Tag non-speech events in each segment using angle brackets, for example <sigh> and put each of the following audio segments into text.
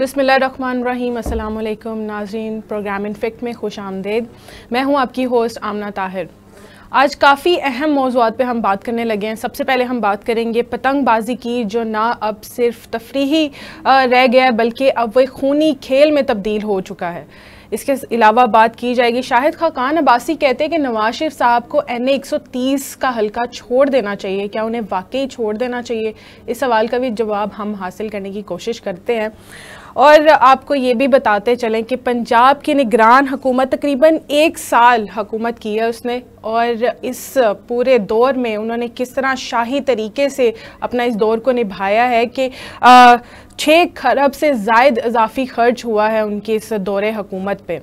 बिसमीम अल्लाम नाजरीन प्रोग्राम इनफेक्ट में खुश आमदेद मैं हूँ आपकी होस्ट आमना ताहिर आज काफ़ी अहम मौजूद पे हम बात करने लगे हैं सबसे पहले हम बात करेंगे पतंगबाजी की जो ना अब सिर्फ तफरी रह गया है बल्कि अब वह खूनी खेल में तब्दील हो चुका है इसके अलावा बात की जाएगी शाहिद खाकान अब्बासी कहते हैं कि नवाज शरीफ साहब को एन ए का हल्का छोड़ देना चाहिए क्या उन्हें वाकई छोड़ देना चाहिए इस सवाल का भी जवाब हम हासिल करने की कोशिश करते हैं और आपको ये भी बताते चलें कि पंजाब की निगरान हुकूमत तकरीबन एक साल हुकूमत की है उसने और इस पूरे दौर में उन्होंने किस तरह शाही तरीके से अपना इस दौर को निभाया है कि छः खरब से जायद इजाफी खर्च हुआ है उनकी इस दौरे हुकूमत पर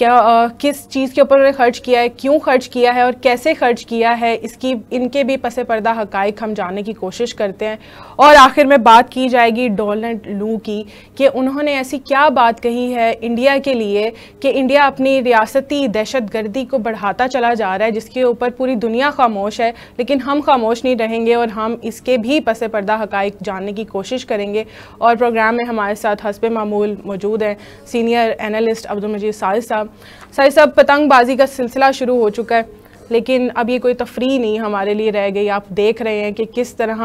क्या आ, किस चीज़ के ऊपर उन्होंने खर्च किया है क्यों खर्च किया है और कैसे खर्च किया है इसकी इनके भी पसे पर्दा हकाइक हम जानने की कोशिश करते हैं और आखिर में बात की जाएगी डोनल्ड लू की कि उन्होंने ऐसी क्या बात कही है इंडिया के लिए कि इंडिया अपनी रियासती दहशत गर्दी को बढ़ाता चला जा रहा है जिसके ऊपर पूरी दुनिया खामोश है लेकिन हम खामोश नहीं रहेंगे और हम इसके भी पसे पर्दा हकाइक जानने की कोशिश करेंगे और प्रोग्राम में हमारे साथ हसब मामूल मौजूद हैं सीनियर एनालिस्ट अब्दुल मजीद साजिद साहब सही सब पतंगबाजी का सिलसिला शुरू हो चुका है लेकिन अब ये कोई तफरी नहीं हमारे लिए रह गई आप देख रहे हैं कि किस तरह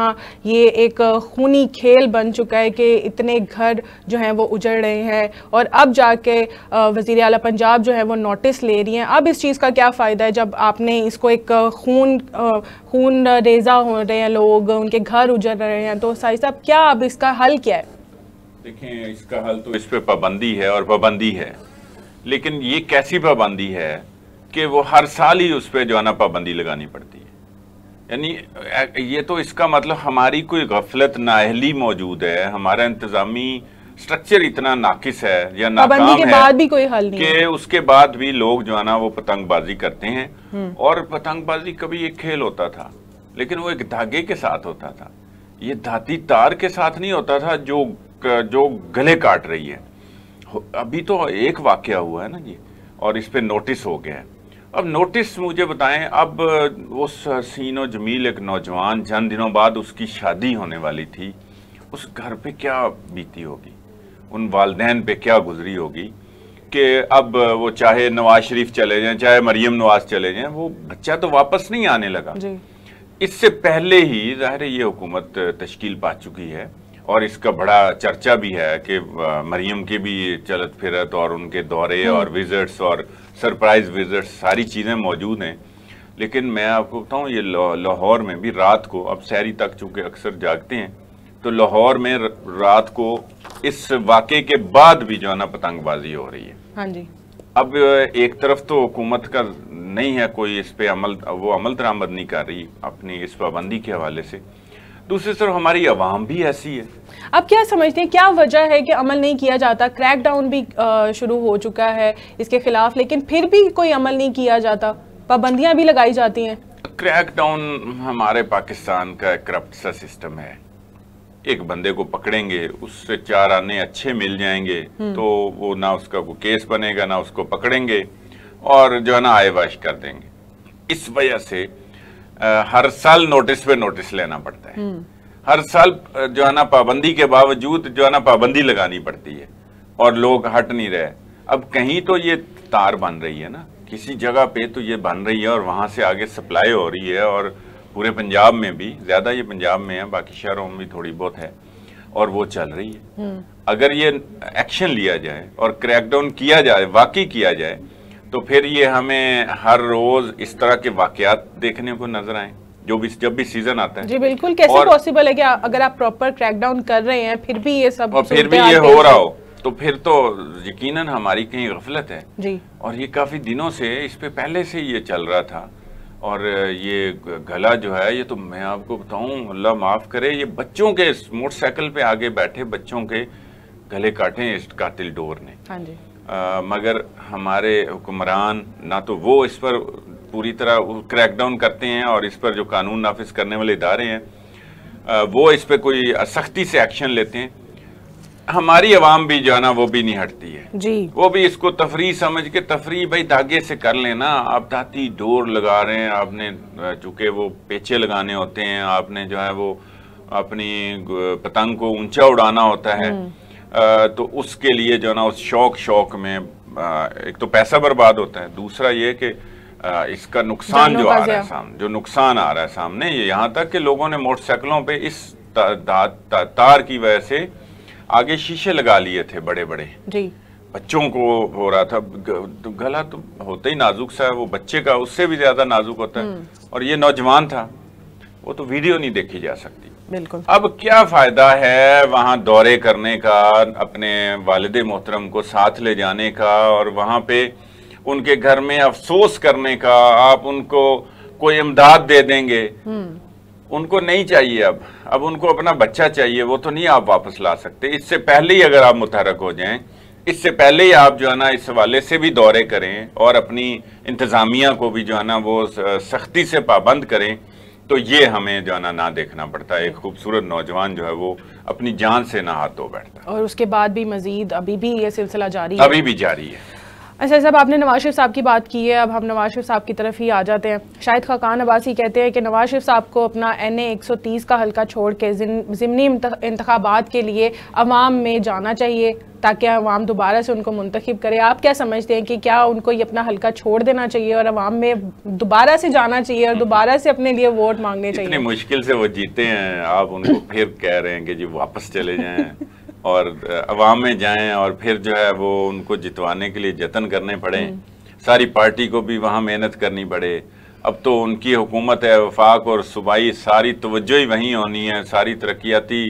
ये एक खूनी खेल बन चुका है कि इतने घर जो हैं वो उजड़ रहे हैं और अब जाके वज़ी अला पंजाब जो है वो नोटिस ले रही हैं अब इस चीज़ का क्या फ़ायदा है जब आपने इसको एक खून खून रेजा हो रहे हैं लोग उनके घर उजड़ रहे हैं तो साई साहब क्या अब इसका हल क्या है देखें इसका हल तो इस पर पाबंदी है और पाबंदी है लेकिन ये कैसी पाबंदी है कि वो हर साल ही उस पर जो है ना पाबंदी लगानी पड़ती है यानी ये तो इसका मतलब हमारी कोई गफलत नाहली मौजूद है हमारा इंतज़ामी स्ट्रक्चर इतना नाकिस है या नाकाम के है बाद भी कोई हल नहीं कि उसके बाद भी लोग जो है ना वो पतंगबाजी करते हैं हम्म। और पतंगबाजी कभी एक खेल होता था लेकिन वो एक धागे के साथ होता था ये धाती तार के साथ नहीं होता था जो जो गले काट रही है अभी तो एक वाक्य हुआ है ना जी और इस पर नोटिस हो गया है अब नोटिस मुझे बताएं अब वो सीन और जमील एक नौजवान चंद दिनों बाद उसकी शादी होने वाली थी उस घर पे क्या बीती होगी उन वालदेन पे क्या गुजरी होगी कि अब वो चाहे नवाज शरीफ चले जाएं चाहे मरियम नवाज चले जाएं वो बच्चा तो वापस नहीं आने लगा इससे पहले ही ज़ाहिर ये हुकूमत तश्कील पा चुकी है और इसका बड़ा चर्चा भी है कि मरियम के भी चलत फिरत और उनके दौरे हम्म। और विजिट्स और सरप्राइज विजिट्स सारी चीज़ें मौजूद हैं लेकिन मैं आपको बताऊँ ये लाहौर में भी रात को अब सैरी तक चूँकि अक्सर जागते हैं तो लाहौर में रात को इस वाक़े के बाद भी जो है ना पतंगबाजी हो रही है हाँ जी अब एक तरफ तो हुकूमत का नहीं है कोई इस पर अमल वो अमल दरामद नहीं कर रही अपनी इस पाबंदी के हवाले से दूसरी तरफ हमारी आवाम भी ऐसी है अब क्या समझते हैं क्या वजह है कि अमल नहीं किया जाता क्रैक डाउन भी शुरू हो चुका है इसके खिलाफ लेकिन फिर भी कोई अमल नहीं किया जाता पाबंदियां भी लगाई जाती हैं क्रैक डाउन हमारे पाकिस्तान का करप्ट सा सिस्टम है एक बंदे को पकड़ेंगे उससे चार आने अच्छे मिल जाएंगे हम्म। तो वो ना उसका कोई केस बनेगा ना उसको पकड़ेंगे और जो है ना आयवाश कर देंगे इस वजह से हर साल नोटिस पे नोटिस लेना पड़ता है हम्म। हर साल जो है ना पाबंदी के बावजूद जो है ना पाबंदी लगानी पड़ती है और लोग हट नहीं रहे अब कहीं तो ये तार बन रही है ना किसी जगह पे तो ये बन रही है और वहां से आगे सप्लाई हो रही है और पूरे पंजाब में भी ज़्यादा ये पंजाब में है बाकी शहरों में भी थोड़ी बहुत है और वो चल रही है हम्म। अगर ये एक्शन लिया जाए और क्रैकडाउन किया जाए वाकई किया जाए तो फिर ये हमें हर रोज इस तरह के वाकयात देखने को नजर आए जो भी जब भी सीजन आता है जी बिल्कुल कैसे पॉसिबल है कि अगर आप प्रॉपर क्रैकडाउन कर रहे हैं फिर भी ये सब और फिर भी ये हो रहा हो तो फिर तो यकीनन हमारी कहीं गफलत है जी और ये काफी दिनों से इस पे पहले से ये चल रहा था और ये गला जो है ये तो मैं आपको बताऊं अल्लाह माफ करे ये बच्चों के मोटरसाइकिल पे आगे बैठे बच्चों के गले काटे इस कातिल डोर ने हाँ जी आ, मगर हमारे हुक्मरान ना तो वो इस पर पूरी तरह क्रैकडाउन करते हैं और इस पर जो कानून नाफिज करने वाले इदारे हैं आ, वो इस पर कोई सख्ती से एक्शन लेते हैं हमारी आवाम भी जो है ना वो भी नहीं हटती है जी वो भी इसको तफरी समझ के तफरी भाई धागे से कर लेना आप धाती डोर लगा रहे हैं आपने चूंकि वो पेचे लगाने होते हैं आपने जो है वो अपनी पतंग को ऊंचा उड़ाना होता है हम्म। तो उसके लिए जो है ना उस शौक शौक में एक तो पैसा बर्बाद होता है दूसरा ये कि इसका नुकसान जो आ रहा है सामने जो नुकसान आ रहा है सामने ये यहाँ तक कि लोगों ने मोटरसाइकिलों पे इस ता, ता, ता, तार की वजह से आगे शीशे लगा लिए थे बड़े बड़े जी बच्चों को हो रहा था तो गला तो होता ही नाजुक सा है वो बच्चे का उससे भी ज्यादा नाजुक होता है हम्म। और ये नौजवान था वो तो वीडियो नहीं देखी जा सकती बिल्कुल अब क्या फ़ायदा है वहाँ दौरे करने का अपने वालद मोहतरम को साथ ले जाने का और वहाँ पे उनके घर में अफसोस करने का आप उनको कोई इमदाद दे देंगे हम्म। उनको नहीं चाहिए अब अब उनको अपना बच्चा चाहिए वो तो नहीं आप वापस ला सकते इससे पहले ही अगर आप मुतहरक हो जाएं इससे पहले ही आप जो है ना इस हवाले से भी दौरे करें और अपनी इंतज़ामिया को भी जो है ना वो सख्ती से पाबंद करें तो ये हमें जो है ना ना देखना पड़ता है एक खूबसूरत नौजवान जो है वो अपनी जान से ना हाथों बैठता बैठता और उसके बाद भी मजीद अभी भी ये सिलसिला जारी है अभी भी जारी है अच्छा साहब आपने नवाज शरीफ साहब की बात की है अब हम नवाज शरीफ साहब की तरफ ही आ जाते हैं शाहिद खाकान अब्बासी कहते हैं कि नवाज शरीफ साहब को अपना एन ए एक सौ तीस का हल्का छोड़ के ज़िमनी इंतबात के लिए अवाम में जाना चाहिए ताकि अवाम दोबारा से उनको मुंतखब करे आप क्या समझते हैं कि क्या उनको ये अपना हल्का छोड़ देना चाहिए और अवाम में दोबारा से जाना चाहिए और दोबारा से अपने लिए वोट मांगने चाहिए मुश्किल से वो जीते हैं आप उनको फिर कह रहे हैं कि जी वापस चले जाएँ और अवाम में जाएं और फिर जो है वो उनको जितवाने के लिए जतन करने पड़े हम्म। सारी पार्टी को भी वहाँ मेहनत करनी पड़े अब तो उनकी हुकूमत है वफाक और सूबाई सारी तोज्जो ही वहीं होनी है सारी तरक्याती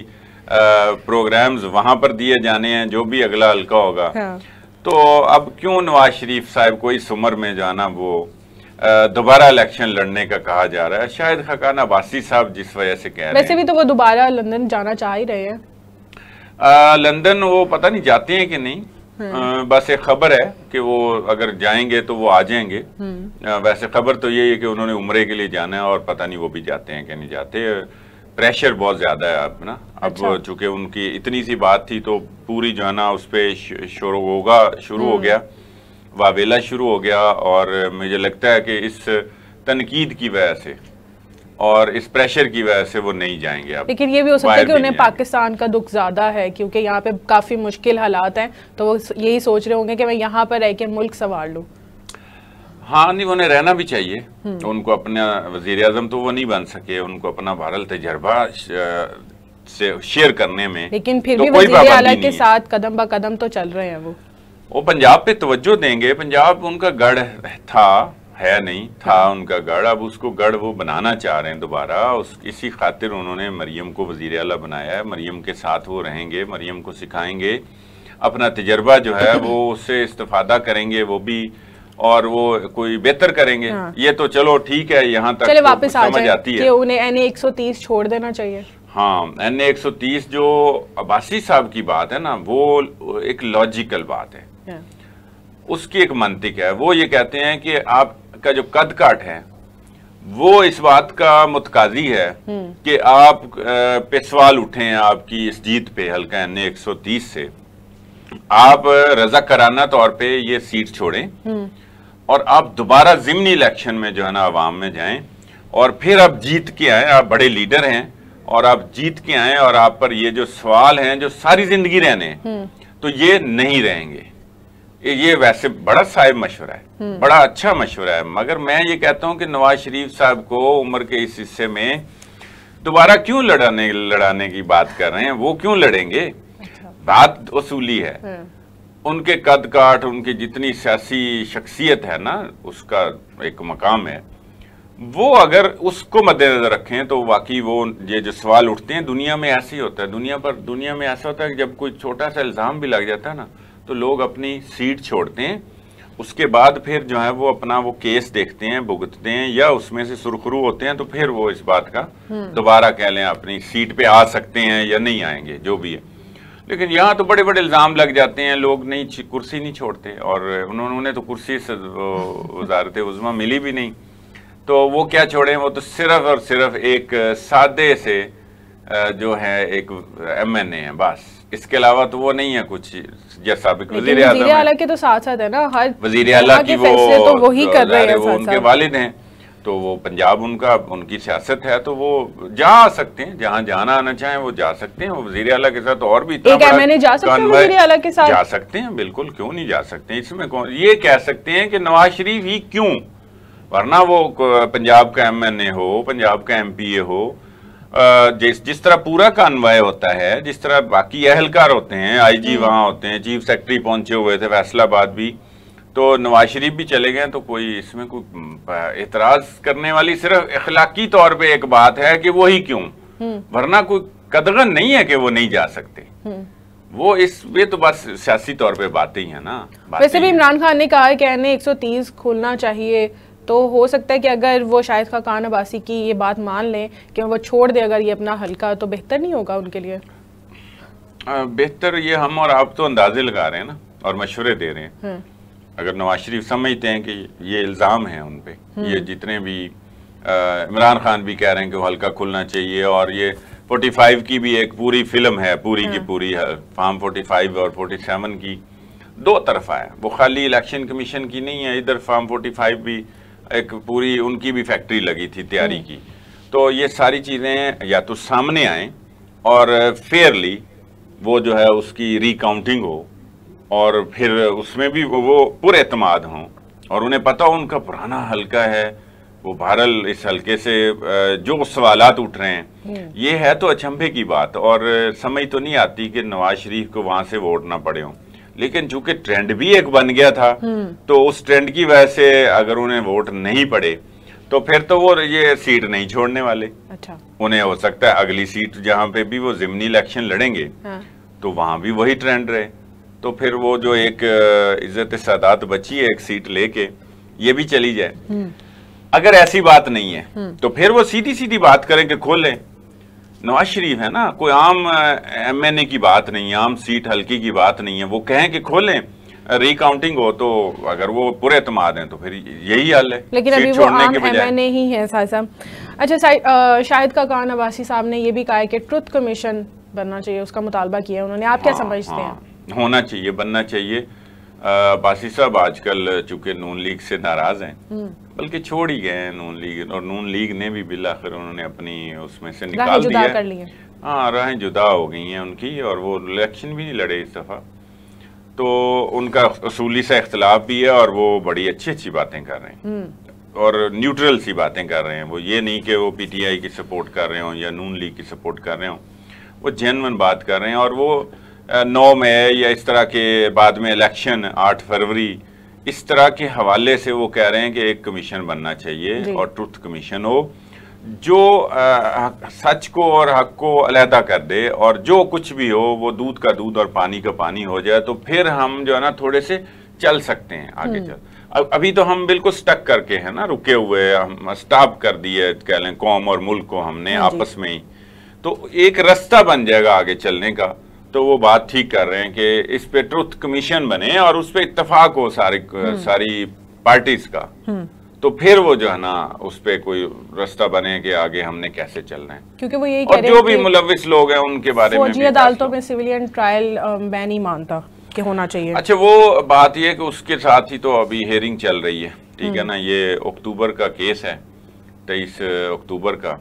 प्रोग्राम्स वहाँ पर दिए जाने हैं जो भी अगला हल्का होगा हाँ। तो अब क्यों नवाज शरीफ साहब को इस उम्र में जाना वो दोबारा इलेक्शन लड़ने का कहा जा रहा है शायद खकान अबासी साहब जिस वजह से कह रहे हैं वैसे भी तो वो दोबारा लंदन जाना चाह ही रहे हैं लंदन वो पता नहीं जाते हैं कि नहीं हम्म। आ, बस एक खबर है कि वो अगर जाएंगे तो वो आ जाएंगे हम्म। आ, वैसे खबर तो ये है कि उन्होंने उम्र के लिए जाना है और पता नहीं वो भी जाते हैं कि नहीं जाते प्रेशर बहुत ज्यादा है अब ना अच्छा। अब चूंकि उनकी इतनी सी बात थी तो पूरी जो है ना उस पर शोर होगा शुरू हो हम्म। गया वावेला शुरू हो गया और मुझे लगता है कि इस तनकीद की वजह से और इस प्रेशर की वजह से वो नहीं जाएंगे अब लेकिन ये भी हो सकता है कि उन्हें पाकिस्तान का दुख ज़्यादा है क्योंकि यहाँ पे काफ़ी मुश्किल हालात हैं तो वो यही सोच रहे होंगे कि मैं यहाँ पर रह के मुल्क संवार लूँ हाँ नहीं उन्हें रहना भी चाहिए हम्म। उनको अपना वजीर आजम तो वो नहीं बन सके उनको अपना भारत तजर्बा से शेयर करने में लेकिन फिर तो भी वजीर आला के साथ कदम ब कदम तो चल रहे हैं वो वो पंजाब पे तवज्जो देंगे पंजाब उनका गढ़ था है नहीं था उनका गढ़ अब उसको गढ़ वो बनाना चाह रहे हैं दोबारा उस इसी खातिर उन्होंने मरियम को वजीर अला बनाया है मरियम के साथ वो रहेंगे मरियम को सिखाएंगे अपना तजर्बा जो है वो उससे इस्तफादा करेंगे वो भी और वो कोई बेहतर करेंगे हाँ। ये तो चलो ठीक है यहाँ तक तो वापस तो समझ आती है उन्हें एन ए एक छोड़ देना चाहिए हाँ एन ए एक जो अबासी साहब की बात है ना वो एक लॉजिकल बात है हाँ। उसकी एक मंतिक है वो ये कहते हैं कि आप का जो कद काट है वो इस बात का मुतकाजी है हम्म। कि आप पे सवाल उठे आपकी इस जीत पे हल्का ने एक सौ तीस से आप रजा कराना तौर पे ये सीट छोड़ें हम्म। और आप दोबारा जिमनी इलेक्शन में जो है ना आवाम में जाएं और फिर आप जीत के आए आप बड़े लीडर हैं और आप जीत के आए और आप पर ये जो सवाल हैं जो सारी जिंदगी रहने हम्म। तो ये नहीं रहेंगे ये वैसे बड़ा साहिब मशवरा है हम्म। बड़ा अच्छा मशवरा है मगर मैं ये कहता हूँ कि नवाज शरीफ साहब को उम्र के इस हिस्से में दोबारा क्यों लड़ाने लड़ाने की बात कर रहे हैं वो क्यों लड़ेंगे अच्छा। बात वसूली है हम्म। उनके कद काट उनकी जितनी सियासी शख्सियत है ना उसका एक मकाम है वो अगर उसको मद्देनजर रखें तो वाकई वो ये जो सवाल उठते हैं दुनिया में ऐसे ही होता है दुनिया पर दुनिया में ऐसा होता है कि जब कोई छोटा सा इल्ज़ाम भी लग जाता है ना तो लोग अपनी सीट छोड़ते हैं उसके बाद फिर जो है वो अपना वो केस देखते हैं भुगतते हैं या उसमें से सुरखरू होते हैं तो फिर वो इस बात का हम्म। दोबारा कह लें अपनी सीट पे आ सकते हैं या नहीं आएंगे जो भी है लेकिन यहाँ तो बड़े बड़े इल्ज़ाम लग जाते हैं लोग नहीं कुर्सी नहीं छोड़ते और उन्होंने तो कुर्सी वजारत उजमा मिली भी नहीं तो वो क्या छोड़ें वो तो सिर्फ और सिर्फ एक सादे से जो है एक एम एन ए है बस इसके अलावा तो वो नहीं है कुछ जैसा वजीर के तो साथ साथ है ना हर वजीर अला की वो तो वही कर रहे हैं वो उनके वालिद हैं तो वो पंजाब उनका उनकी सियासत है तो वो जा सकते हैं जहाँ जाना आना चाहें वो जा सकते हैं वो वजीर अला के साथ और भी इतना मैंने जा सकते वजीर के साथ जा सकते हैं बिल्कुल क्यों नहीं जा सकते हैं इसमें कौन ये कह सकते हैं कि नवाज शरीफ ही क्यों वरना वो पंजाब का एम एन ए हो पंजाब का एम पी ए हो जिस जिस तरह पूरा कानवाय होता है जिस तरह बाकी अहलकार होते हैं आईजी हम्म। वहाँ होते हैं चीफ सेक्रेटरी पहुंचे हुए थे फैसलाबाद भी तो नवाज शरीफ भी चले गए तो कोई इसमें कोई एतराज हम्म, करने वाली सिर्फ इखलाकी तौर पे एक बात है कि वो ही क्यों हम्म। वरना कोई कदगन नहीं है कि वो नहीं जा सकते वो इस वे तो बस सियासी तौर पे बातें ही है ना वैसे भी इमरान खान ने कहा है कि एन तीस खोलना चाहिए तो हो सकता है कि अगर वो शायद खान अब्बासी की ये बात मान लें कि वो छोड़ दे अगर ये अपना हल्का तो बेहतर नहीं होगा उनके लिए बेहतर ये हम और आप तो अंदाजे लगा रहे हैं ना और मशवरे दे रहे हैं हम्म। अगर नवाज शरीफ समझते हैं कि ये इल्ज़ाम है उन पर हम्म। ये जितने भी इमरान खान भी कह रहे हैं कि वो हल्का खुलना चाहिए और ये 45 की भी एक पूरी फिल्म है पूरी की हम्म। पूरी फार्म 45 और 47 की दो तरफा है वो खाली इलेक्शन कमीशन की नहीं है इधर फार्म 45 भी एक पूरी उनकी भी फैक्ट्री लगी थी तैयारी हम्म। की तो ये सारी चीज़ें या तो सामने आए और फेयरली वो जो है उसकी रिकाउंटिंग हो और फिर उसमें भी वो पुरमाद हों और उन्हें पता हो उनका पुराना हल्का है वो बहरल इस हल्के से जो सवाल उठ रहे हैं हम्म। ये है तो अचंभे की बात और समझ तो नहीं आती कि नवाज शरीफ को वहाँ से वोट ना पड़े हों लेकिन चूंकि ट्रेंड भी एक बन गया था हम्म। तो उस ट्रेंड की वजह से अगर उन्हें वोट नहीं पड़े तो फिर तो वो ये सीट नहीं छोड़ने वाले अच्छा उन्हें हो सकता है अगली सीट जहाँ पे भी वो जिमनी इलेक्शन लड़ेंगे हाँ। तो वहां भी वही ट्रेंड रहे तो फिर वो जो एक इज्जत सादात बची है एक सीट लेके ये भी चली जाए हम्म। अगर ऐसी बात नहीं है हम्म। तो फिर वो सीधी सीधी बात करें कि खोलें नवाज शरीफ है ना कोई आम एमएनए की बात नहीं है आम सीट हल्की की बात नहीं है वो कहें कि खोलें रिकाउंटिंग हो तो अगर वो पूरे एतमाद हैं तो फिर यही हाल है लेकिन अभी वो आम एमएनए ही है साहब अच्छा शाहिद का कान अबासी साहब ने ये भी कहा है कि ट्रुथ कमीशन बनना चाहिए उसका मुतालबा किया उन्होंने आप क्या हाँ, समझते हाँ, हैं होना चाहिए बनना चाहिए बासी साहब आजकल चूंकि नून लीग से नाराज हैं हम्म। बल्कि छोड़ ही गए हैं नून लीग और नून लीग ने भी बिल आखिर उन्होंने अपनी उसमें से निकाल दिया हाँ राहें जुदा हो गई हैं उनकी और वो इलेक्शन भी नहीं लड़े इस दफ़ा तो उनका असूली सा इख्तलाफ भी है और वो बड़ी अच्छी अच्छी बातें कर रहे हैं हम्म। और न्यूट्रल सी बातें कर रहे हैं वो ये नहीं कि वो पीटीआई की सपोर्ट कर रहे हो या नून लीग की सपोर्ट कर रहे हो वो जेनवन बात कर रहे हैं और वो नौ में या इस तरह के बाद में इलेक्शन आठ फरवरी इस तरह के हवाले से वो कह रहे हैं कि एक कमीशन बनना चाहिए और ट्रुथ कमीशन हो जो आ, सच को और हक को अलहदा कर दे और जो कुछ भी हो वो दूध का दूध और पानी का पानी हो जाए तो फिर हम जो है ना थोड़े से चल सकते हैं आगे हम्म। चल अब अभी तो हम बिल्कुल स्टक करके है ना रुके हुए हम स्टॉप कर दिए कह लें कौम और मुल्क को हमने हाँ आपस में ही तो एक रास्ता बन जाएगा आगे चलने का तो वो बात ठीक कर रहे हैं कि इस पे ट्रुथ कमीशन बने और उस पर इतफाक हो सारी हम्म। सारी पार्टीज का हम्म। तो फिर वो जो है ना उस पर कोई रास्ता बने कि आगे हमने कैसे चलना है क्योंकि वो यही कह रहे जो भी मुलविस लोग हैं उनके बारे में अदालतों में सिविलियन ट्रायल मैं नहीं मानता कि होना चाहिए अच्छा वो बात ये कि उसके साथ ही तो अभी हेयरिंग चल रही है ठीक है हम्म। ना ये अक्टूबर का केस है तेईस अक्टूबर का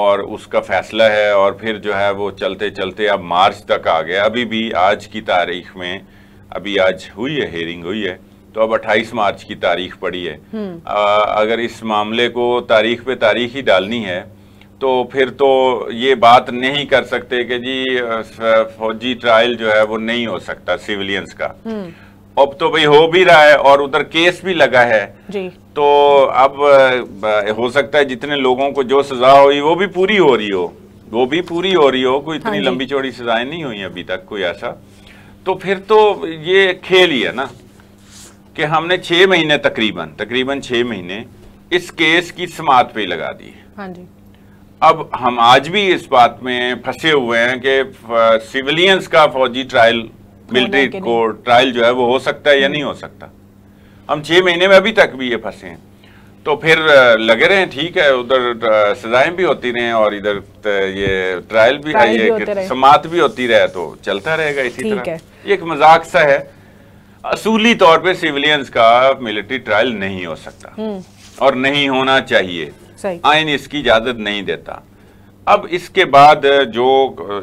और उसका फैसला है और फिर जो है वो चलते चलते अब मार्च तक आ गया अभी भी आज की तारीख में अभी आज हुई है हेयरिंग हुई है तो अब 28 मार्च की तारीख पड़ी है हम्म। आ, अगर इस मामले को तारीख पे तारीख ही डालनी है तो फिर तो ये बात नहीं कर सकते कि जी फौजी ट्रायल जो है वो नहीं हो सकता सिविलियंस का हम्म। अब तो भाई हो भी रहा है और उधर केस भी लगा है जी। तो अब हो सकता है जितने लोगों को जो सजा हुई वो भी पूरी हो रही हो वो भी पूरी हो रही हो कोई इतनी हाँ लंबी चौड़ी सजाएं नहीं हुई अभी तक कोई ऐसा तो फिर तो ये खेल ही है ना कि हमने छः महीने तकरीबन तकरीबन छः महीने इस केस की समात पे लगा दी हाँ अब हम आज भी इस बात में फंसे हुए हैं कि सिविलियंस का फौजी ट्रायल मिलिट्री को ट्रायल जो है वो हो सकता है या हाँ। नहीं हो सकता हम छः महीने में अभी तक भी ये फंसे हैं तो फिर लगे रहे ठीक है उधर सजाएं भी होती रहे और इधर ये ट्रायल भी है ये समात भी होती रहे तो चलता रहेगा इसी तरह ये एक मजाक सा है असूली तौर पे सिविलियंस का मिलिट्री ट्रायल नहीं हो सकता हम्म। और नहीं होना चाहिए आयन इसकी इजाजत नहीं देता अब इसके बाद जो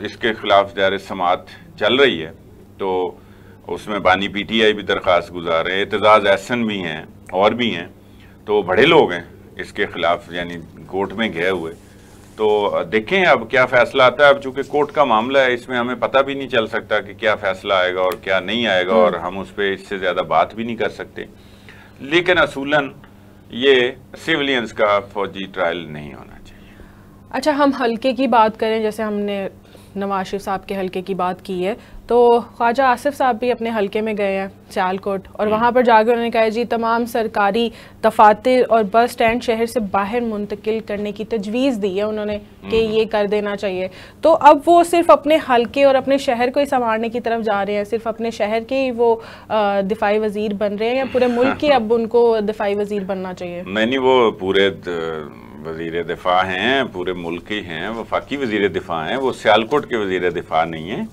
इसके खिलाफ रही समात चल रही है तो उसमें बानी पी टी आई भी दरख्वास्त गुजार है एतजाज़ एहसन भी हैं और भी हैं तो बड़े लोग हैं इसके ख़िलाफ़ यानी कोर्ट में गए हुए तो देखें अब क्या फ़ैसला आता है अब चूंकि कोर्ट का मामला है इसमें हमें पता भी नहीं चल सकता कि क्या फ़ैसला आएगा और क्या नहीं आएगा और हम्म। हम उस पर इससे ज़्यादा बात भी नहीं कर सकते लेकिन असूलन ये सिविलियंस का फौजी ट्रायल नहीं होना चाहिए अच्छा हम हल्के की बात करें जैसे हमने नवाज शरीफ साहब के हलके की बात की है तो ख्वाजा आसिफ साहब भी अपने हलके में गए हैं सियालकोट और हम्म। वहाँ पर जाकर उन्होंने कहा जी तमाम सरकारी दफातर और बस स्टैंड शहर से बाहर मुंतकिल करने की तजवीज़ दी है उन्होंने कि हम्म। ये कर देना चाहिए तो अब वो सिर्फ अपने हलके और अपने शहर को ही संवारने की तरफ जा रहे हैं सिर्फ अपने शहर के ही वो दिफाई वजीर बन रहे हैं या पूरे मुल्क के <laughs> अब उनको दिफाई वजीर बनना चाहिए नहीं वो पूरे वजीर दिफा हैं पूरे मुल्क के हैं वफाकी वजीर दिफा हैं वो सियालकोट के वजीर दिफा नहीं हैं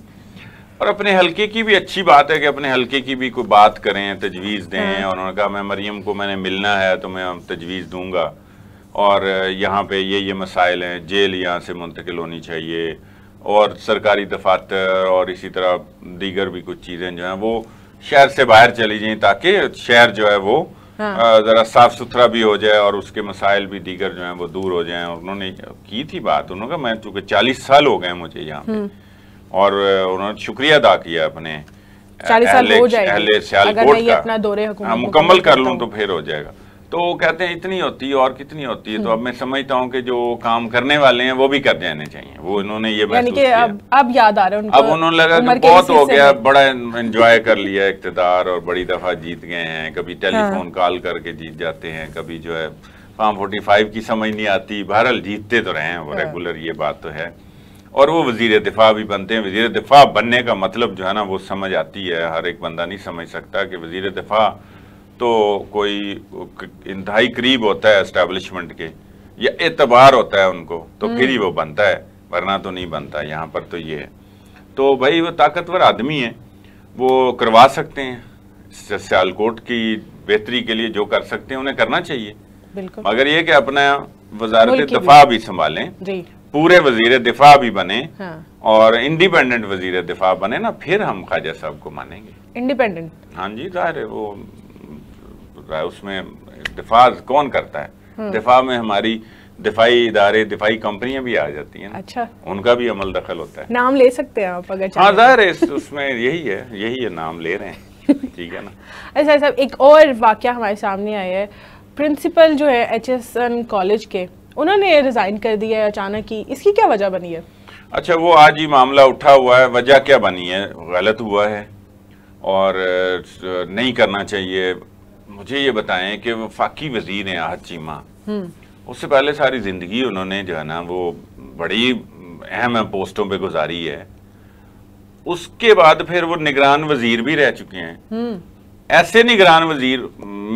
और अपने हलके की भी अच्छी बात है कि अपने हल्के की भी कोई बात करें तजवीज़ दें हाँ। और उन्होंने कहा मैं मरियम को मैंने मिलना है तो मैं तजवीज़ दूंगा और यहाँ पे ये ये मसाइल हैं जेल यहाँ से मुंतकिल होनी चाहिए और सरकारी दफातर और इसी तरह दीगर भी कुछ चीज़ें जो हैं वो शहर से बाहर चली जाएँ ताकि शहर जो है वो हाँ। ज़रा साफ सुथरा भी हो जाए और उसके मसाइल भी दीगर जो हैं वो दूर हो जाएं और उन्होंने की थी बात उन्होंने कहा मैं चूँकि चालीस साल हो गए मुझे यहाँ पे हम्म। और उन्होंने शुक्रिया अदा किया अपने चालीस साल हो जाएगा हाँ, मुकम्मल कर तो लूँ तो, तो फिर हो जाएगा तो वो कहते हैं इतनी होती है और कितनी होती है तो अब हम्म। मैं समझता हूँ कि जो काम करने वाले हैं वो भी कर जाने चाहिए वो उन्होंने ये यानी कि अब अब याद आ रहा है अब उन्होंने लगा कि बहुत हो गया बड़ा एंजॉय कर लिया इकतदार और बड़ी दफा जीत गए हैं कभी हाँ। टेलीफोन कॉल करके जीत जाते हैं कभी जो है फार्म फोर्टी फाइव की समझ नहीं आती बहरल जीतते तो रहे हैं वो रेगुलर हाँ। ये बात तो है और वो वजीर दिफा भी बनते हैं वजीर दिफा बनने का मतलब जो है ना वो समझ आती है हर एक बंदा नहीं समझ सकता कि वजीर दिफा तो कोई इंतहाई करीब होता है एस्टेब्लिशमेंट के या एतबार होता है उनको तो फिर ही वो हम्म। बनता है वरना तो नहीं बनता यहाँ पर तो ये है तो भाई वो ताकतवर आदमी है वो करवा सकते हैं सियालकोट की बेहतरी के लिए जो कर सकते हैं उन्हें करना चाहिए मगर ये कि अपना वजारत दफा भी संभालें पूरे वजीर दिफा भी बने हाँ। और इंडिपेंडेंट वजीर दिफा बने ना फिर हम ख्वाजा साहब को मानेंगे इंडिपेंडेंट हाँ जी जाहिर है वो है उसमें दिफा कौन करता है हम्म। दिफा में हमारी दिफाई इदारे दिफाई कंपनियां भी आ जाती हैं अच्छा उनका भी अमल दखल होता है नाम ले सकते हैं आप अगर हाँ जाहिर है उसमें यही है यही है नाम ले रहे हैं <laughs> ठीक है ना अच्छा साहब अच्छा, एक और वाक्य हमारे सामने आया है प्रिंसिपल जो है एच एस एन कॉलेज के उन्होंने रिज़ाइन कर दिया है अचानक ही इसकी क्या वजह बनी है अच्छा वो आज ही मामला उठा हुआ है वजह क्या बनी है गलत हुआ है और नहीं करना चाहिए मुझे ये बताएं कि वो फाकी वजीर हैं आहत चीमा हम्म। उससे पहले सारी ज़िंदगी उन्होंने जो है ना वो बड़ी अहम पोस्टों पे गुजारी है उसके बाद फिर वो निगरान वजीर भी रह चुके हैं हम्म। ऐसे निगरान वजीर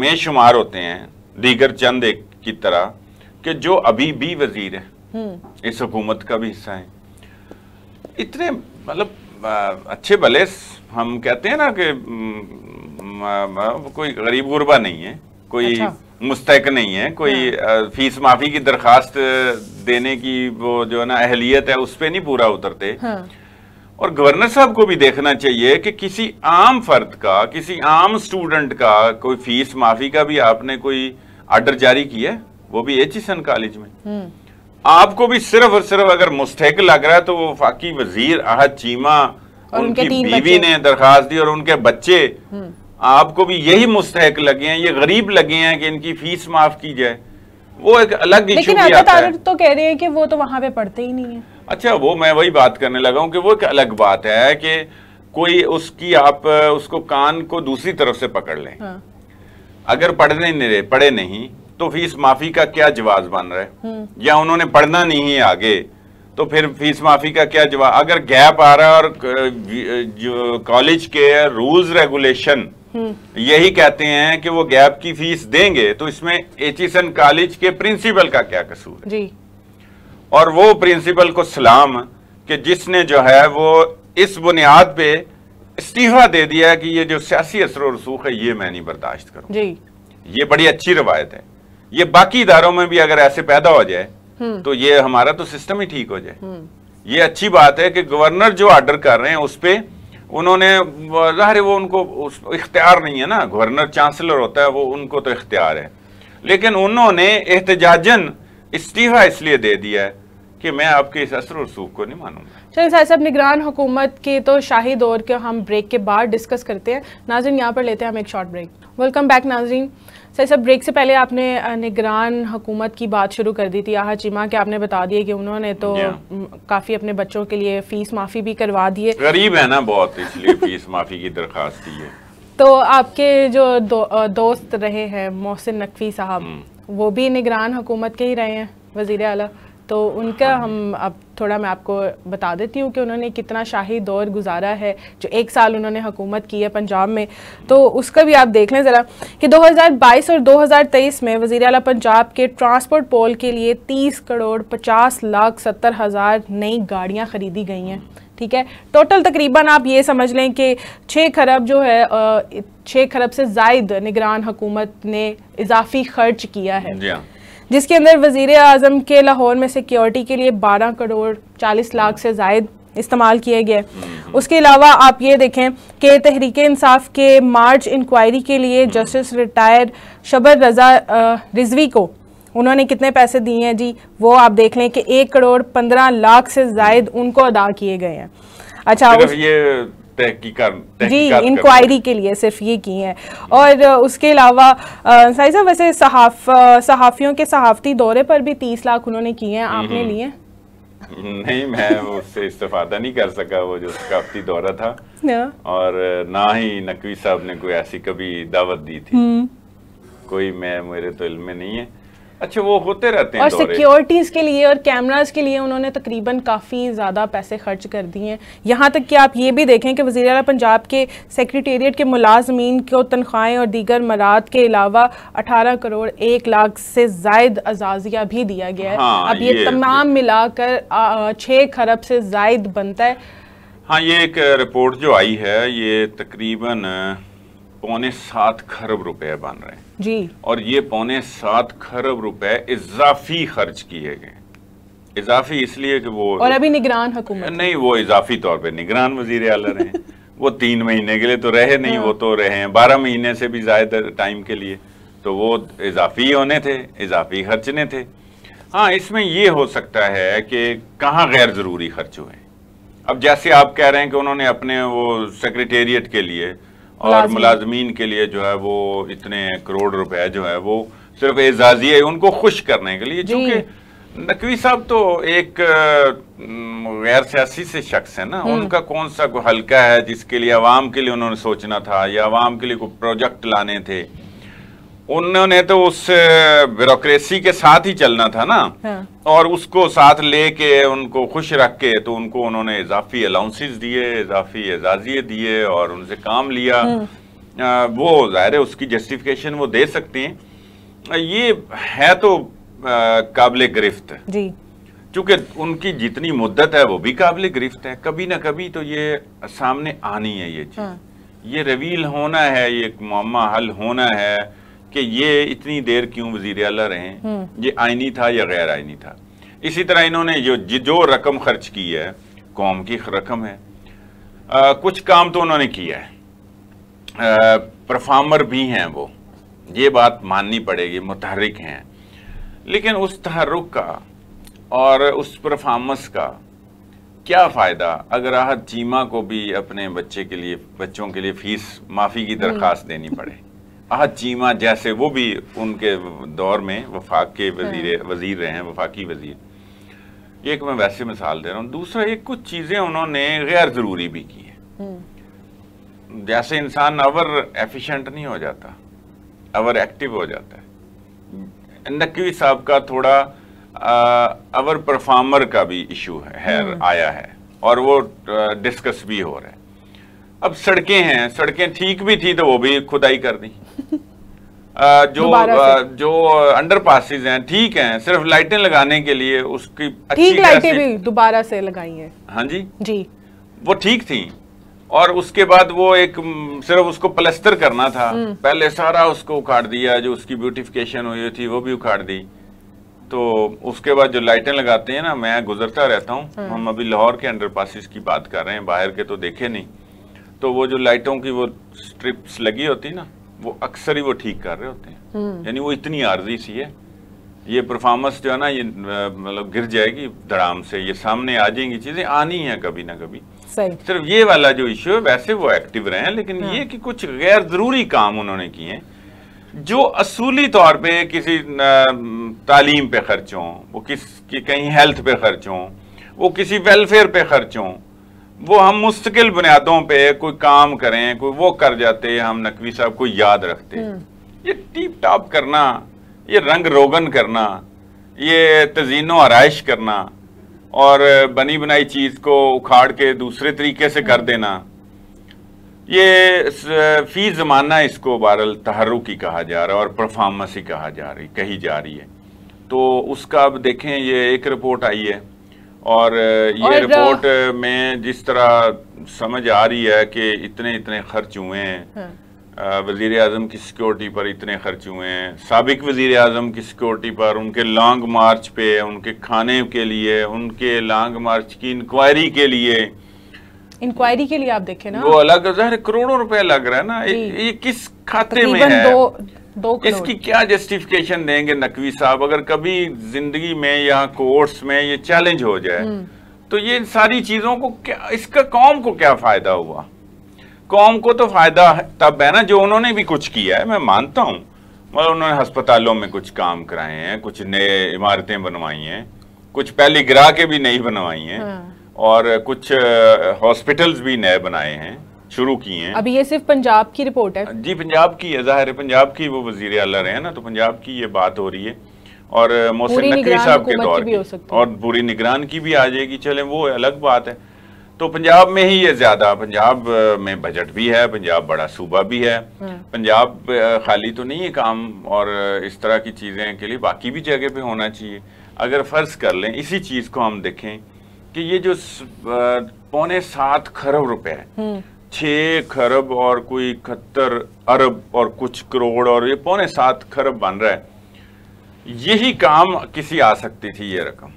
में शुमार होते हैं दीगर चंद एक की तरह कि जो अभी भी वजीर है हम्म। इस हुकूमत का भी हिस्सा है इतने मतलब अच्छे भले हम कहते हैं ना कि कोई गरीब गुरबा नहीं है कोई अच्छा। मुस्तक नहीं है कोई हाँ। फीस माफी की दरखास्त देने की वो जो है ना अहलियत है उस पर नहीं पूरा उतरते हाँ। और गवर्नर साहब को भी देखना चाहिए कि किसी आम फर्द का किसी आम स्टूडेंट का कोई फीस माफी का भी आपने कोई आर्डर जारी किया वो भी एच कॉलेज में हम्म। आपको भी सिर्फ और सिर्फ अगर मुस्तक लग रहा है तो वो फाकी वजीर अहद चीमा उनकी बीवी ने दरखास्त दी और उनके बच्चे हम्म। आपको भी यही मुस्तक लगे हैं ये गरीब लगे हैं कि इनकी फीस माफ की जाए वो एक अलग लेकिन भी है तो कह रहे हैं कि वो तो वहां पे पढ़ते ही नहीं है अच्छा वो मैं वही बात करने लगा हूँ कि वो एक अलग बात है कि कोई उसकी आप उसको कान को दूसरी तरफ से पकड़ लें हाँ। अगर पढ़ने नहीं रहे पढ़े नहीं तो फीस माफी का क्या जवाब बन रहा है हम्म। या उन्होंने पढ़ना नहीं है आगे तो फिर फीस माफ़ी का क्या जवाब अगर गैप आ रहा है और कॉलेज के रूल्स हम्म। रेगुलेशन यही कहते हैं कि वो गैप की फीस देंगे तो इसमें एचिसन कॉलेज के प्रिंसिपल का क्या कसूर है जी और वो प्रिंसिपल को सलाम कि जिसने जो है वो इस बुनियाद पे इस्तीफा दे दिया कि ये जो सियासी असर रसूख है ये मैं नहीं बर्दाश्त करूँ ये बड़ी अच्छी रवायत है ये बाकी इदारों में भी अगर ऐसे पैदा हो जाए हम्म। तो ये हमारा तो सिस्टम ही ठीक हो जाए हम्म। ये अच्छी बात है कि गवर्नर जो ऑर्डर कर रहे हैं उस पर उन्होंने ज़ाहिर वो उनको इख्तियार नहीं है ना गवर्नर चांसलर होता है वो उनको तो इख्तियार है लेकिन उन्होंने एहतजाजन इस्तीफा इसलिए दे दिया है कि मैं आपके इस असर रसूख को नहीं मानूंगा चलिए साहब साहब निगरान हुकूमत के तो शाही दौर के हम ब्रेक के बाद डिस्कस करते हैं नाजरीन यहाँ पर लेते हैं हम एक शॉर्ट ब्रेक वेलकम बैक नाजरीन सर सब ब्रेक से पहले आपने निगरान हुकूमत की बात शुरू कर दी थी आह चिमा के आपने बता दिए कि उन्होंने तो काफ़ी अपने बच्चों के लिए फ़ीस माफ़ी भी करवा दी है गरीब है ना बहुत इसलिए फ़ीस माफ़ी की दरखास्त की है तो आपके जो दो, दोस्त रहे हैं मोहसिन नकवी साहब हम्म। वो भी निगरान हुकूमत के ही रहे हैं वजीर अला तो उनका हाँ हम अब थोड़ा मैं आपको बता देती हूँ कि उन्होंने कितना शाही दौर गुजारा है जो एक साल उन्होंने हुकूमत की है पंजाब में तो उसका भी आप देख लें ज़रा कि 2022 और 2023 में वज़ी अला पंजाब के ट्रांसपोर्ट पोल के लिए 30 करोड़ 50 लाख सत्तर हज़ार नई गाड़ियाँ ख़रीदी गई हैं ठीक है टोटल तकरीबन आप ये समझ लें कि छः खरब जो है छः खरब से जायद निगरान हुकूमत ने इजाफी खर्च किया है जिसके अंदर वजीर अजम के लाहौर में सिक्योरिटी के लिए बारह करोड़ चालीस लाख से जायद इस्तेमाल किए गए हम्म। उसके अलावा आप ये देखें कि तहरीक इंसाफ के मार्च इंक्वायरी के लिए justice hmm. Retire Shabbar Raza Rizvi को उन्होंने कितने पैसे दिए हैं जी वो आप देख लें कि एक करोड़ पंद्रह लाख से जायद उनको अदा किए गए हैं अच्छा ये जी इंक्वायरी के लिए सिर्फ ये की है और उसके अलावा साहब वैसे सहाफ़ियों के सहाफ़ती दौरे पर भी तीस लाख उन्होंने किए हैं आपने लिए नहीं मैं उससे इस्तेफादा नहीं कर सका वो जो सकाफती दौरा था और ना ही नकवी साहब ने कोई ऐसी कभी दावत दी थी हम्म। कोई मैं मेरे तो इल्म में नहीं है अच्छा वो होते रहते हैं और सिक्योरिटीज के लिए और कैमराज के लिए उन्होंने तकरीबन काफ़ी ज़्यादा पैसे खर्च कर दिए हैं यहाँ तक कि आप ये भी देखें कि वजी अला पंजाब के सेक्रेटेरिएट के मुलाजमीन को तनख्वाहें और दीगर मराद के अलावा अठारह करोड़ एक लाख से जायद अजाजिया भी दिया गया है हाँ, अब ये, ये तमाम मिलाकर छः खरब से जायद बनता है हाँ ये एक रिपोर्ट जो आई है ये तकरीबन पौने सात खरब रुपये बन रहे हैं जी और ये पौने सात खरब रुपए इजाफी खर्च किए गए इजाफी इसलिए कि वो और अभी निगरान हुकूमत नहीं वो इजाफी तौर पे निगरान वजीर आला रहे वो तीन महीने के लिए तो रहे नहीं हाँ। वो तो रहे हैं बारह महीने से भी ज्यादा टाइम के लिए तो वो इजाफी होने थे इजाफी खर्चने थे हाँ इसमें ये हो सकता है कि कहाँ गैर ज़रूरी खर्च हुए अब जैसे आप कह रहे हैं कि उन्होंने अपने वो सेक्रेटेरिएट के लिए और मुलाजमीन के लिए जो है वो इतने करोड़ रुपए जो है वो सिर्फ एजाजी है उनको खुश करने के लिए चूंकि नकवी साहब तो एक गैर सियासी से शख्स है ना हम्म। उनका कौन सा हल्का है जिसके लिए आवाम के लिए उन्होंने सोचना था या आवाम के लिए कोई प्रोजेक्ट लाने थे उन्होंने तो उस ब्यूरोक्रेसी के साथ ही चलना था ना हाँ। और उसको साथ लेके उनको खुश रख के तो उनको उन्होंने इजाफी अलाउंसेस दिए इजाफी एजाजिए दिए और उनसे काम लिया आ, हाँ। वो ज़ाहिर है उसकी जस्टिफिकेशन वो दे सकते हैं ये है तो काबिल गिरफ्त चूंकि उनकी जितनी मुद्दत है वो भी काबिल गिरफ्त है कभी ना कभी तो ये सामने आनी है ये चीज़ हाँ। ये रवील होना है ये मामा हल होना है कि ये इतनी देर क्यों वजीर अला रहे हम्म। ये आइनी था या गैर आइनी था इसी तरह इन्होंने जो जो रकम खर्च की है कौम की रकम है आ, कुछ काम तो उन्होंने किया है परफार्मर भी हैं वो ये बात माननी पड़ेगी मुतहरक हैं लेकिन उस तहरक का और उस परफार्मेंस का क्या फ़ायदा अगर आह चीमा को भी अपने बच्चे के लिए बच्चों के लिए फ़ीस माफ़ी की हम्म। दरख्वास्त देनी पड़े आहद चीमा जैसे वो भी उनके दौर में वफाक के हाँ। वजीर वजीर रहे हैं वफाकी वजीर एक मैं वैसे मिसाल दे रहा हूँ दूसरा एक कुछ चीज़ें उन्होंने गैर ज़रूरी भी की है हम्म। जैसे इंसान अवर एफिशिएंट नहीं हो जाता अवर एक्टिव हो जाता है नकवी साहब का थोड़ा आ, अवर परफॉर्मर का भी इशू है, है हम्म। आया है और वो डिस्कस भी हो रहा है अब सड़कें हैं सड़कें ठीक भी थी तो वो भी खुदाई कर दी जो जो अंडर पासिस हैं ठीक हैं सिर्फ लाइटें लगाने के लिए उसकी ठीक लाइटें भी दोबारा से लगाई हैं हाँ जी जी वो ठीक थी और उसके बाद वो एक सिर्फ उसको प्लस्तर करना था हम्म। पहले सारा उसको उखाड़ दिया जो उसकी ब्यूटिफिकेशन हुई थी वो भी उखाड़ दी तो उसके बाद जो लाइटें लगाते हैं ना मैं गुजरता रहता हूँ हम्म। हम अभी लाहौर के अंडर पासिस की बात कर रहे हैं बाहर के तो देखे नहीं तो वो जो लाइटों की वो स्ट्रिप्स लगी होती ना वो अक्सर ही वो ठीक कर रहे होते हैं हम्म। यानी वो इतनी आर्जी सी है ये परफॉर्मेंस जो है ना ये मतलब गिर जाएगी धड़ाम से ये सामने आ जाएंगी चीजें आनी है कभी ना कभी सिर्फ ये वाला जो इश्यू है वैसे वो एक्टिव रहे हैं लेकिन हाँ। ये कि कुछ गैर जरूरी काम उन्होंने किए हैं जो असूली तौर पे किसी तालीम पे खर्च वो किस कि कहीं हेल्थ पे खर्च हो वो किसी वेलफेयर पे खर्च वो हम मुस्तकिल बुनियादों पे कोई काम करें कोई वो कर जाते हम नकवी साहब को याद रखते हम्म। ये टीप टाप करना ये रंग रोगन करना ये तजीनो आरइश करना और बनी बनाई चीज़ को उखाड़ के दूसरे तरीके से कर हम्म। देना ये फी ज़माना इसको बहरल तहरुक ही कहा जा रहा है और परफार्मेंस ही कहा जा रही कही जा रही है तो उसका अब देखें ये एक रिपोर्ट आई है और ये रिपोर्ट में जिस तरह समझ आ रही है कि इतने इतने खर्च हुए हैं हाँ। वजीर अजम की सिक्योरिटी पर इतने खर्च हुए हैं सबक वजीर अजम की सिक्योरिटी पर उनके लॉन्ग मार्च पे उनके खाने के लिए उनके लॉन्ग मार्च की इंक्वायरी के लिए इंक्वायरी के लिए आप देखें ना वो अलग करोड़ों रुपए लग रहा है ना ये किस खाते में है दो दो इसकी क्या जस्टिफिकेशन देंगे नकवी साहब अगर कभी जिंदगी में या कोर्ट्स में ये चैलेंज हो जाए हम्म। तो ये सारी चीजों को क्या इसका कौम को क्या फायदा हुआ कौम को तो फायदा तब है ना जो उन्होंने भी कुछ किया है मैं मानता हूँ मगर मतलब उन्होंने अस्पतालों में कुछ काम कराए हैं कुछ नए इमारतें बनवाई हैं कुछ पहले ग्राह के भी नई बनवाई हैं हाँ। और कुछ हॉस्पिटल्स भी नए बनाए हैं शुरू की हैं अभी ये सिर्फ पंजाब की रिपोर्ट है जी पंजाब की है जाहिर है पंजाब की वो वजीर अला रहे हैं ना तो पंजाब की ये बात हो रही है और मोहसिन नकवी साहब के दौर की और पूरी निगरान की भी आ जाएगी चले वो अलग बात है तो पंजाब में ही ये ज्यादा पंजाब में बजट भी है पंजाब बड़ा सूबा भी है हाँ। पंजाब खाली तो नहीं है काम और इस तरह की चीज़ें के लिए बाकी भी जगह पे होना चाहिए अगर फ़र्ज कर लें इसी चीज़ को हम देखें कि ये जो पौने सात खरब रुपए है हम्म। छः खरब और कोई इकहत्तर अरब और कुछ करोड़ और ये पौने सात खरब बन रहा है यही काम किसी आ सकती थी ये रकम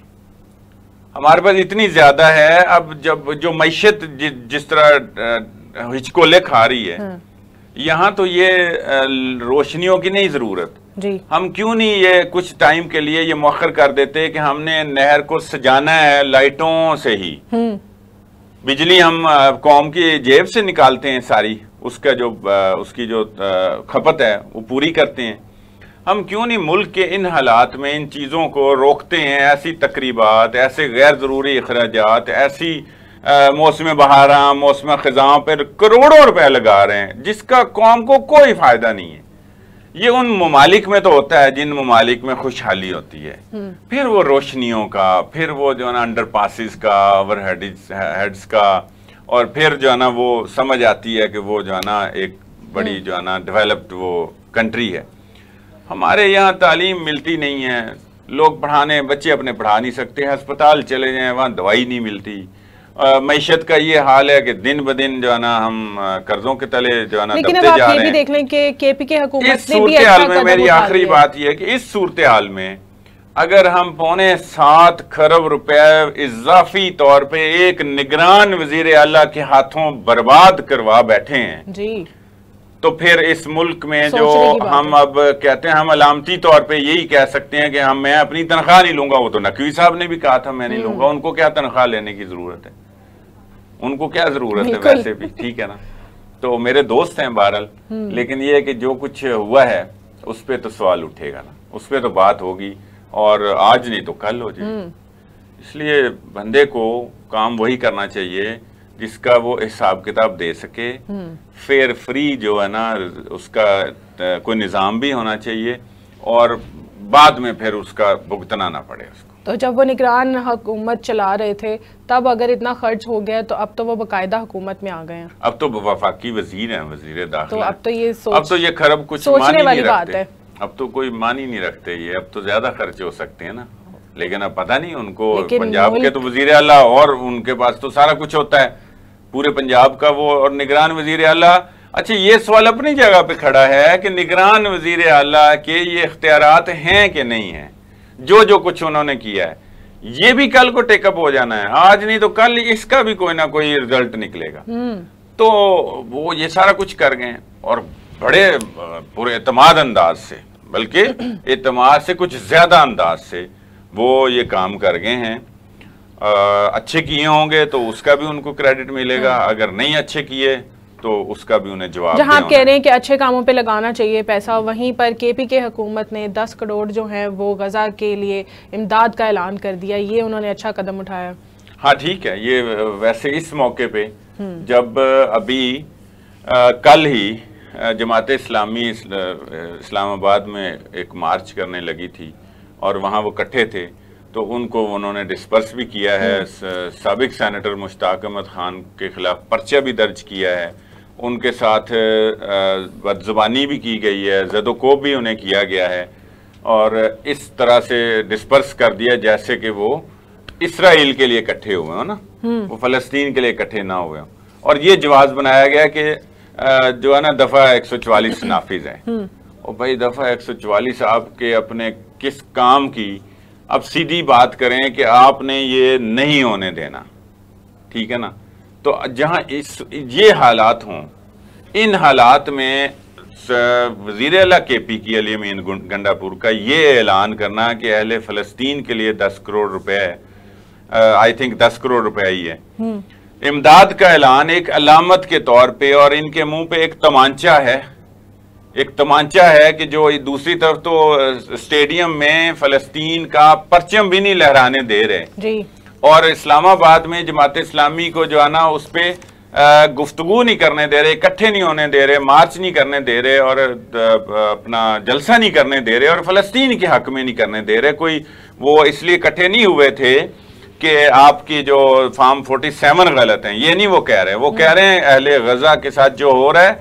हमारे पास इतनी ज़्यादा है अब जब जो मीशत जि, जिस तरह हिचकोले खा रही है हाँ। यहाँ तो ये रोशनियों की नहीं ज़रूरत जी हम क्यों नहीं ये कुछ टाइम के लिए ये मौखर कर देते कि हमने नहर को सजाना है लाइटों से ही हम्म। बिजली हम कौम की जेब से निकालते हैं सारी उसका जो उसकी जो खपत है वो पूरी करते हैं हम क्यों नहीं मुल्क के इन हालात में इन चीज़ों को रोकते हैं ऐसी तकरीबात ऐसे गैर ज़रूरी अखराज ऐसी मौसम बहारा मौसम ख़जाओं पर करोड़ों रुपए लगा रहे हैं जिसका कौम को कोई फ़ायदा नहीं है ये उन ममालिक में तो होता है जिन ममालिक में खुशहाली होती है हम्म। फिर वो रोशनियों का फिर वो जो है ना अंडर पासिस का ओवर हेड्स का और फिर जो है ना वो समझ आती है कि वो जो है ना एक बड़ी हम्म। जो है ना डेवलप्ड वो कंट्री है हमारे यहाँ तालीम मिलती नहीं है लोग पढ़ाने बच्चे अपने पढ़ा नहीं सकते अस्पताल चले जाएँ वहाँ दवाई नहीं मिलती मीशत का ये हाल है कि दिन ब दिन जो है ना हम कर्जों के तले जो है ना देख लें कि के हुकूमत सूरत अच्छा हाल में मेरी आखिरी बात यह है कि इस सूरत हाल में अगर हम पौने सात खरब रुपए इजाफी तौर पे एक निगरान वजीर अल्लाह के हाथों बर्बाद करवा बैठे हैं जी तो फिर इस मुल्क में जो हम अब कहते हैं हम अलामती तौर पे यही कह सकते हैं कि हम मैं अपनी तनख्वाह नहीं लूंगा वो तो नकवी साहब ने भी कहा था मैं नहीं हम्म। लूंगा उनको क्या तनख्वाह लेने की जरूरत है उनको क्या जरूरत है वैसे भी ठीक है ना तो मेरे दोस्त हैं बहरल हम्म। लेकिन ये है कि जो कुछ हुआ है उस पर तो सवाल उठेगा ना उस पर तो बात होगी और आज नहीं तो कल हो जाए हम्म। इसलिए बंदे को काम वही करना चाहिए जिसका वो हिसाब किताब दे सके हम्म। फेयर फ्री जो है ना उसका कोई निज़ाम भी होना चाहिए और बाद में फिर उसका भुगतना ना पड़े उसको तो जब वो निगरान हुकूमत चला रहे थे तब अगर इतना खर्च हो गया तो अब तो वो बाकायदा हुकूमत में आ गए हैं अब तो वफाकी वजीर हैं वजीर दाखिला तो अब तो ये सोच, अब तो ये खरब कुछ सोचने वाली बात है अब तो कोई मान ही नहीं रखते ये अब तो ज्यादा खर्च हो सकते हैं ना लेकिन अब पता नहीं उनको पंजाब के तो वजीर अला और उनके पास तो सारा कुछ होता है पूरे पंजाब का वो और निगरान वजीर अला अच्छा ये सवाल अपनी जगह पे खड़ा है कि निगरान वजीर अला के ये इख्तियार हैं कि नहीं है जो जो कुछ उन्होंने किया है ये भी कल को टेकअप हो जाना है आज नहीं तो कल इसका भी कोई ना कोई रिजल्ट निकलेगा हम्म। तो वो ये सारा कुछ कर गए और बड़े पूरे एतमाद अंदाज से बल्कि <clears throat> एतमाद से कुछ ज्यादा अंदाज से वो ये काम कर गए हैं आ, अच्छे किए होंगे तो उसका भी उनको क्रेडिट मिलेगा हम्म। अगर नहीं अच्छे किए तो उसका भी उन्हें जवाब जहां आप कह रहे हैं कि अच्छे कामों पे लगाना चाहिए पैसा वहीं पर के पी के हकूमत ने दस करोड़ जो है वो गजा के लिए इमदाद का ऐलान कर दिया ये उन्होंने अच्छा कदम उठाया हाँ ठीक है ये वैसे इस मौके पे हम्म। जब अभी आ, कल ही जमात इस्लामी इस्लामाबाद में एक मार्च करने लगी थी और वहाँ वो इकट्ठे थे तो उनको उन्होंने डिस्पर्स भी किया है हम्म। सबक सेनेटर मुश्ताक अहमद खान के खिलाफ पर्चा भी दर्ज किया है उनके साथ बदजुबानी भी की गई है जदोकोप भी उन्हें किया गया है और इस तरह से डिस्पर्स कर दिया जैसे कि वो इसराइल के लिए इकट्ठे हुए हो ना हम्म। वो फलस्तीन के लिए इकट्ठे ना हुए हों और ये जवाब बनाया गया कि जो है ना दफ़ा एक सौ चवालीस <clears throat> नाफिज है हम्म। और भाई दफ़ा एक सौ चवालीस आपके अपने किस काम की अब सीधी बात करें कि आपने ये नहीं होने देना ठीक है ना तो जहां इस ये हालात हों इन हालात में वजीर अला के पी की अली मीन गंडापुर का ये ऐलान करना कि अहल फ़लस्तीन के लिए दस करोड़ रुपए आई थिंक दस करोड़ रुपए ही है हम्म। इमदाद का ऐलान एक अलामत के तौर पे और इनके मुंह पे एक तमांचा है एक तमांचा है कि जो दूसरी तरफ तो स्टेडियम में फलस्तीन का परचम भी नहीं लहराने दे रहे जी। और इस्लामाबाद में जमात इस्लामी को जो है ना उस पर गुफ्तु नहीं करने दे रहे इकट्ठे नहीं होने दे रहे मार्च नहीं करने दे रहे और अपना जलसा नहीं करने दे रहे और फ़लस्तीन के हक में नहीं करने दे रहे कोई वो इसलिए इकट्ठे नहीं हुए थे कि आपकी जो फार्म फोर्टी सेवन गलत हैं ये नहीं वो कह रहे हैं वो कह रहे हैं अहल गज़ा के साथ जो हो रहा है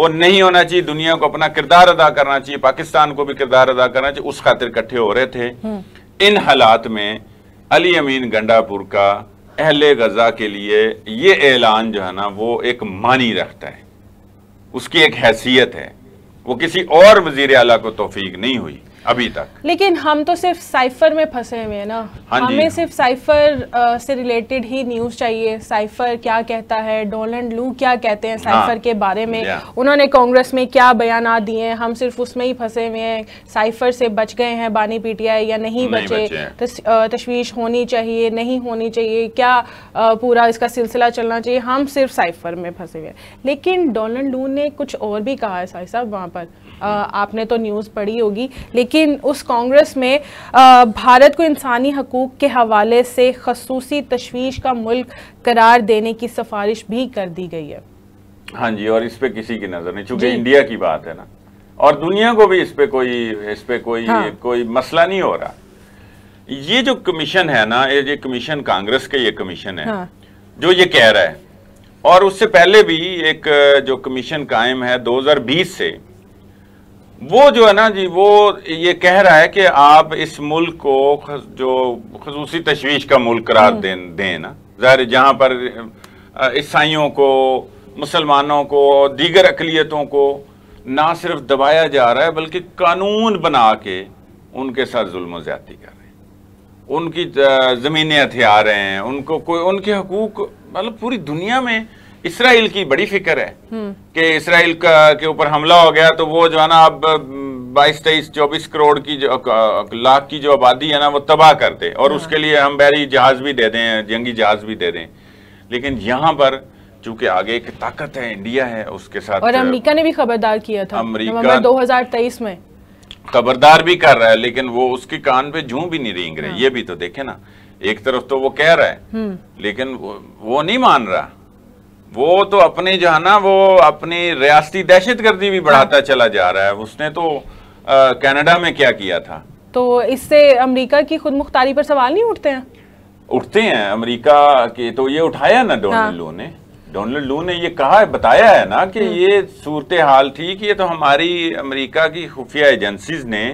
वो नहीं होना चाहिए दुनिया को अपना किरदार अदा करना चाहिए पाकिस्तान को भी किरदार अदा करना चाहिए उस खातिर इकट्ठे हो रहे थे हम्म। इन हालात में अली अमीन गंडापुर का अहल गज़ा के लिए ये ऐलान जो है ना वो एक मानी रखता है उसकी एक हैसियत है वो किसी और वजीर अला को तोफीक नहीं हुई अभी तक लेकिन हम तो सिर्फ साइफर में फंसे हुए हैं ना हाँ हमें सिर्फ साइफर आ, से रिलेटेड ही न्यूज चाहिए साइफर क्या कहता है डोलन लू क्या कहते हैं साइफर हाँ, के बारे में उन्होंने कांग्रेस में क्या बयान दिए हैं हम सिर्फ उसमें ही फंसे हुए हैं साइफर से बच गए हैं बानी पीटीआई या नहीं, नहीं बचे तश्वीश होनी चाहिए नहीं होनी चाहिए क्या पूरा इसका सिलसिला चलना चाहिए हम सिर्फ साइफर में फंसे हुए हैं लेकिन डोनल्ड लू ने कुछ और भी कहा है साहब वहाँ पर आपने तो न्यूज़ पढ़ी होगी लेकिन उस कांग्रेस में भारत को इंसानी हकूक़ के हवाले से खसूसी तशवीश का मुल्क करार देने की सिफारिश भी कर दी गई है हाँ जी और इस पर किसी की नज़र नहीं चूँकि इंडिया की बात है ना और दुनिया को भी इस पर कोई इस पर कोई हाँ। कोई मसला नहीं हो रहा ये जो कमीशन है ना ये कमीशन कांग्रेस का ये कमीशन है हाँ। जो ये कह रहा है और उससे पहले भी एक जो कमीशन कायम है 2020 से वो जो है ना जी वो ये कह रहा है कि आप इस मुल्क को जो खसूस तशवीश का मुल्क करार हम्म। दें दें ना ज़ाहिर जहाँ पर ईसाइयों को मुसलमानों को दीगर अकलीतों को ना सिर्फ दबाया जा रहा है बल्कि कानून बना के उनके साथ जुल्म ज़्यादती कर रहे हैं उनकी ज़मीनें हथियार हैं उनको कोई उनके हकूक मतलब पूरी दुनिया में इसराइल की बड़ी फिक्र है हम्म। कि इसराइल के ऊपर हमला हो गया तो वो जो है ना अब बाईस तेईस चौबीस करोड़ की लाख की जो आबादी है ना वो तबाह कर दे और हाँ। उसके लिए हम बैरी जहाज भी दे दें जंगी जहाज भी दे दें लेकिन यहाँ पर चूंकि आगे एक ताकत है इंडिया है उसके साथ और अमेरिका ने भी खबरदार किया था हजार तेईस में खबरदार भी कर रहा है लेकिन वो उसके कान पे जू भी नहीं रेंग रहे हाँ। ये भी तो देखे ना एक तरफ तो वो कह रहा है हम्म। लेकिन वो, वो नहीं मान रहा वो तो अपने जो है ना वो अपनी रियाती दहशत गर्दी भी बढ़ाता हाँ। चला जा रहा है उसने तो कनाडा में क्या किया था तो इससे अमेरिका की खुद मुख्तारी पर सवाल नहीं उठते हैं उठते हैं अमेरिका के तो ये उठाया ना डोनाल्ड हाँ। लू ने डोनाल्ड लू ने ये कहा है बताया है ना कि हम्म। ये सूरत हाल थी कि ये तो हमारी अमेरिका की खुफिया एजेंसीज ने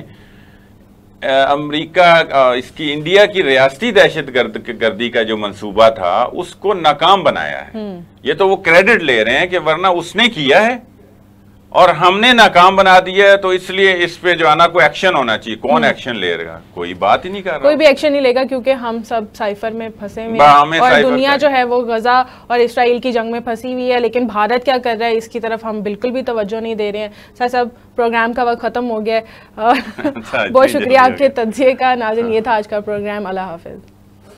अमरीका इसकी इंडिया की रियाती दहशत गर्द, गर्दी का जो मंसूबा था उसको नाकाम बनाया है हम्म। ये तो वो क्रेडिट ले रहे हैं कि वरना उसने किया है और हमने नाकाम बना दिया है तो इसलिए इस पे जो आना कोई एक्शन होना चाहिए कौन एक्शन हम्म। ले रहा कोई बात ही नहीं कर रहा कोई भी एक्शन नहीं लेगा क्योंकि हम सब साइफर में फंसे हुए हैं और दुनिया जो है वो गजा और इसराइल की जंग में फंसी हुई है लेकिन भारत क्या कर रहा है इसकी तरफ हम बिल्कुल भी तवज्जो नहीं दे रहे हैं सर सब प्रोग्राम का वक्त ख़त्म हो गया है और <laughs> अच्छा, बहुत शुक्रिया आपके तजिए का नाजिन ये हाँ। था आज का प्रोग्राम अल्लाह हाफिज़